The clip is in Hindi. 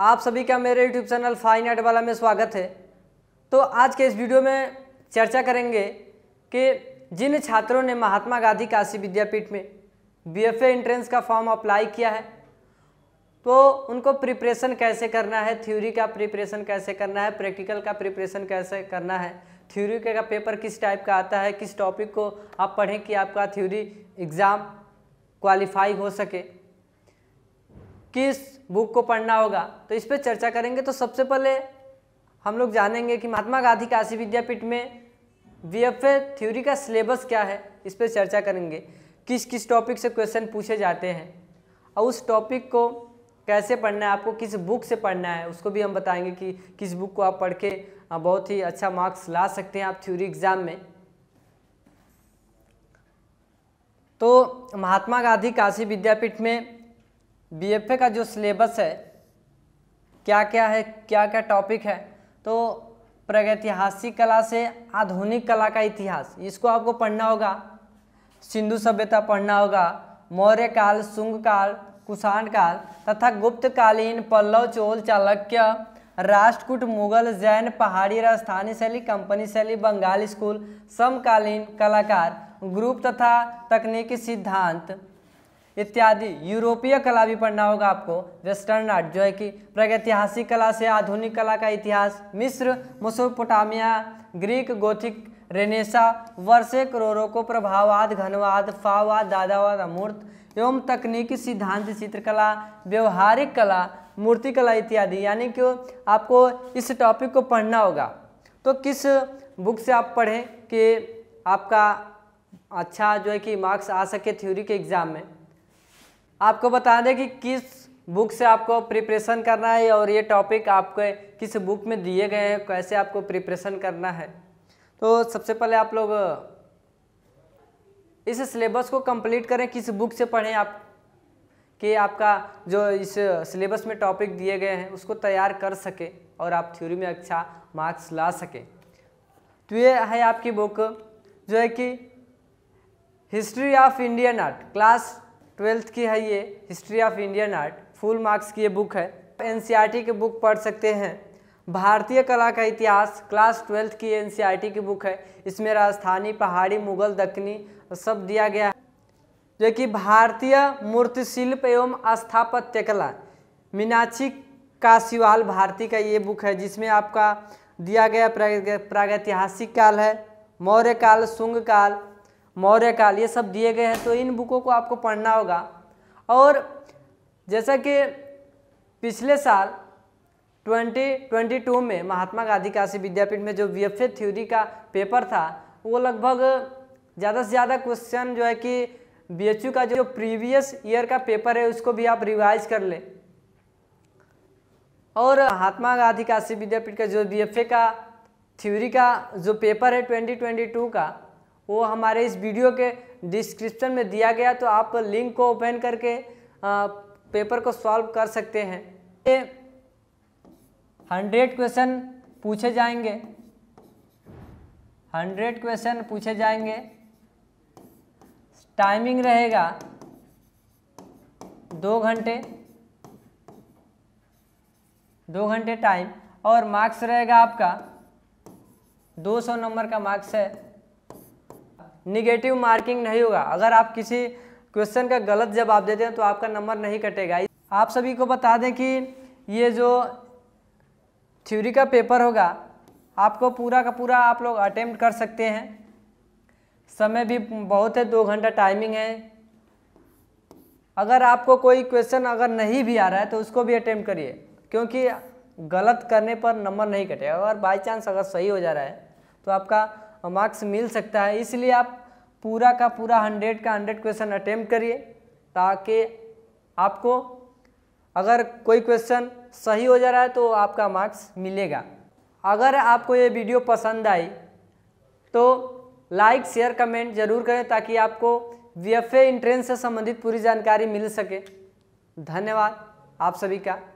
आप सभी का मेरे यूट्यूब चैनल फाइन आर्ट वाला में स्वागत है तो आज के इस वीडियो में चर्चा करेंगे कि जिन छात्रों ने महात्मा गांधी काशी विद्यापीठ में बी एफ एंट्रेंस का फॉर्म अप्लाई किया है तो उनको प्रिपरेशन कैसे करना है थ्योरी का प्रिपरेशन कैसे करना है प्रैक्टिकल का प्रिपरेशन कैसे करना है थ्योरी का पेपर किस टाइप का आता है किस टॉपिक को आप पढ़ें कि आपका थ्योरी एग्ज़ाम क्वालिफाई हो सके किस बुक को पढ़ना होगा तो इस पर चर्चा करेंगे तो सबसे पहले हम लोग जानेंगे कि महात्मा गांधी काशी विद्यापीठ में वी एफ ए थ्योरी का सिलेबस क्या है इस पर चर्चा करेंगे किस किस टॉपिक से क्वेश्चन पूछे जाते हैं और उस टॉपिक को कैसे पढ़ना है आपको किस बुक से पढ़ना है उसको भी हम बताएंगे कि किस बुक को आप पढ़ के बहुत ही अच्छा मार्क्स ला सकते हैं आप थ्योरी एग्ज़ाम में तो महात्मा गांधी काशी विद्यापीठ में बीएफए का जो सिलेबस है क्या क्या है क्या क्या टॉपिक है तो प्रगतिहासिक कला से आधुनिक कला का इतिहास इसको आपको पढ़ना होगा सिंधु सभ्यता पढ़ना होगा मौर्य काल शुंग काल कुषाण काल तथा गुप्तकालीन पल्लव चोल चालक्य राष्ट्रकूट मुगल जैन पहाड़ी राजस्थानी शैली कंपनी शैली बंगाल स्कूल समकालीन कलाकार ग्रुप तथा तकनीकी सिद्धांत इत्यादि यूरोपीय कला भी पढ़ना होगा आपको वेस्टर्न आर्ट जो है कि प्रगतिहासिक कला से आधुनिक कला का इतिहास मिस्र मोसोपोटामिया ग्रीक गोथिक रेनेसा वर्षे क्रोरो को प्रभावाद घनवाद फावाद दादावाद अमूर्त एवं तकनीकी सिद्धांत चित्रकला व्यवहारिक कला मूर्तिकला इत्यादि यानी कि आपको इस टॉपिक को पढ़ना होगा तो किस बुक से आप पढ़ें कि आपका अच्छा जो है कि मार्क्स आ सके थ्योरी के एग्ज़ाम में आपको बता दें कि किस बुक से आपको प्रिपरेशन करना है और ये टॉपिक आपके किस बुक में दिए गए हैं कैसे आपको प्रिपरेशन करना है तो सबसे पहले आप लोग इस सिलेबस को कंप्लीट करें किस बुक से पढ़ें आप कि आपका जो इस सिलेबस में टॉपिक दिए गए हैं उसको तैयार कर सके और आप थ्योरी में अच्छा मार्क्स ला सके तो ये है आपकी बुक जो है कि history of Indian art class twelfth की है ये history of Indian art full marks की ये बुक है एन की बुक पढ़ सकते हैं भारतीय कला का इतिहास क्लास ट्वेल्थ की एन की बुक है इसमें राजस्थानी पहाड़ी मुगल दक्कनी सब दिया गया है जो कि भारतीय मूर्तिशिल्प एवं स्थापत्य कला मीनाक्षी काशीवाल भारती का ये बुक है जिसमें आपका दिया गया प्रागैतिहासिक काल है मौर्य काल शुंग काल मौर्य काल ये सब दिए गए हैं तो इन बुकों को आपको पढ़ना होगा और जैसा कि पिछले साल 2022 में महात्मा गांधी काशी विद्यापीठ में जो वी एफ थ्योरी का पेपर था वो लगभग ज़्यादा से ज़्यादा क्वेश्चन जो है कि बी का जो प्रीवियस ईयर का पेपर है उसको भी आप रिवाइज कर लें और महात्मा गांधी काशी विद्यापीठ का जो बी का थ्योरी का जो पेपर है 2022 का वो हमारे इस वीडियो के डिस्क्रिप्शन में दिया गया तो आप लिंक को ओपन करके आ, पेपर को सॉल्व कर सकते हैं ये हंड्रेड क्वेश्चन पूछे जाएंगे हंड्रेड क्वेश्चन पूछे जाएंगे टाइमिंग रहेगा दो घंटे दो घंटे टाइम और मार्क्स रहेगा आपका 200 नंबर का मार्क्स है निगेटिव मार्किंग नहीं होगा अगर आप किसी क्वेश्चन का गलत जवाब देते हैं तो आपका नंबर नहीं कटेगा आप सभी को बता दें कि ये जो थ्योरी का पेपर होगा आपको पूरा का पूरा आप लोग अटेम्प्ट कर सकते हैं समय भी बहुत है दो घंटा टाइमिंग है अगर आपको कोई क्वेश्चन अगर नहीं भी आ रहा है तो उसको भी अटेम्प्ट करिए क्योंकि गलत करने पर नंबर नहीं कटेगा अगर बाई चांस अगर सही हो जा रहा है तो आपका मार्क्स मिल सकता है इसलिए आप पूरा का पूरा हंड्रेड का हंड्रेड क्वेश्चन अटेम्प्ट करिए ताकि आपको अगर कोई क्वेश्चन सही हो जा रहा है तो आपका मार्क्स मिलेगा अगर आपको ये वीडियो पसंद आई तो लाइक शेयर कमेंट जरूर करें ताकि आपको वी एफ से संबंधित पूरी जानकारी मिल सके धन्यवाद आप सभी का